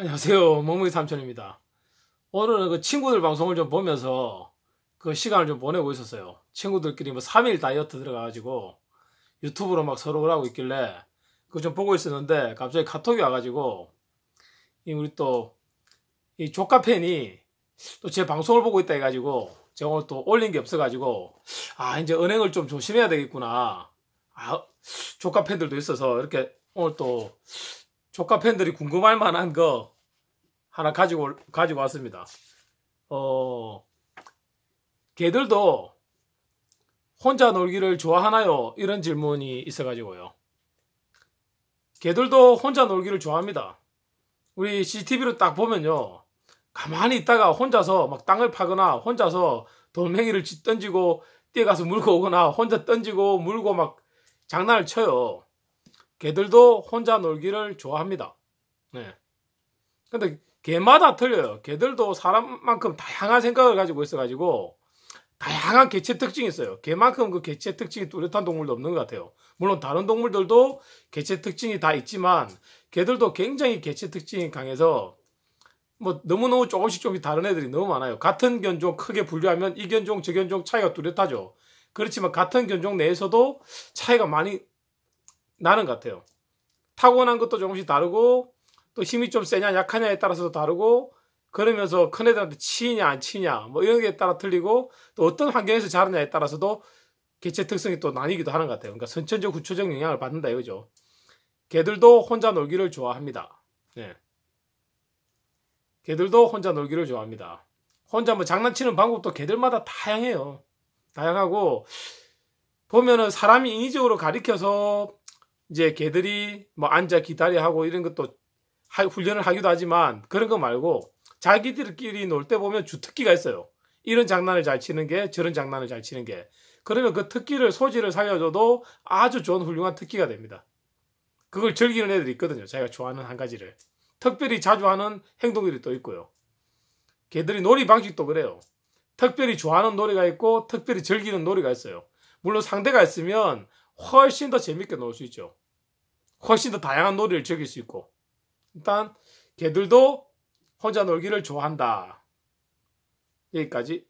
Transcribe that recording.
안녕하세요. 멍무이 삼촌입니다. 오늘은 그 친구들 방송을 좀 보면서 그 시간을 좀 보내고 있었어요. 친구들끼리 뭐 3일 다이어트 들어가가지고 유튜브로 막 서로를 하고 있길래 그거 좀 보고 있었는데 갑자기 카톡이 와가지고 이 우리 또 이 조카 팬이 또 제 방송을 보고 있다 해가지고 제가 오늘 또 올린 게 없어가지고 아 이제 은행을 좀 조심해야 되겠구나 아 조카 팬들도 있어서 이렇게 오늘 또 조카 팬들이 궁금할 만한 거 하나 가지고 가지고 왔습니다. 어 개들도 혼자 놀기를 좋아하나요? 이런 질문이 있어가지고요. 걔들도 혼자 놀기를 좋아합니다. 우리 CCTV로 딱 보면요. 가만히 있다가 혼자서 막 땅을 파거나 혼자서 돌멩이를 던지고 뛰어가서 물고 오거나 혼자 던지고 물고 막 장난을 쳐요. 개들도 혼자 놀기를 좋아합니다. 네. 근데 개마다 틀려요. 개들도 사람만큼 다양한 생각을 가지고 있어가지고 다양한 개체 특징이 있어요. 개만큼 그 개체 특징이 뚜렷한 동물도 없는 것 같아요. 물론 다른 동물들도 개체 특징이 다 있지만 개들도 굉장히 개체 특징이 강해서 뭐 너무너무 조금씩 조금씩 다른 애들이 너무 많아요. 같은 견종 크게 분류하면 이 견종 저 견종 차이가 뚜렷하죠. 그렇지만 같은 견종 내에서도 차이가 많이 나는 같아요. 타고난 것도 조금씩 다르고 또 힘이 좀 세냐 약하냐에 따라서도 다르고 그러면서 큰 애들한테 치냐 안 치냐 뭐 이런 게 따라 틀리고 또 어떤 환경에서 자르냐에 따라서도 개체 특성이 또 나뉘기도 하는 것 같아요. 그러니까 선천적 구초적 영향을 받는다 이거죠. 개들도 혼자 놀기를 좋아합니다. 네. 개들도 혼자 놀기를 좋아합니다. 혼자 뭐 장난치는 방법도 개들마다 다양해요. 다양하고 보면은 사람이 인위적으로 가리켜서 이제 개들이 뭐 앉아 기다려하고 이런 것도 하, 훈련을 하기도 하지만 그런 거 말고 자기들끼리 놀 때 보면 주특기가 있어요. 이런 장난을 잘 치는 게 저런 장난을 잘 치는 게 그러면 그 특기를 소질을 살려줘도 아주 좋은 훌륭한 특기가 됩니다. 그걸 즐기는 애들이 있거든요. 자기가 좋아하는 한 가지를 특별히 자주 하는 행동들이 또 있고요. 개들이 놀이 방식도 그래요. 특별히 좋아하는 놀이가 있고 특별히 즐기는 놀이가 있어요. 물론 상대가 있으면 훨씬 더 재밌게 놀 수 있죠. 훨씬 더 다양한 놀이를 즐길 수 있고 일단 개들도 혼자 놀기를 좋아한다. 여기까지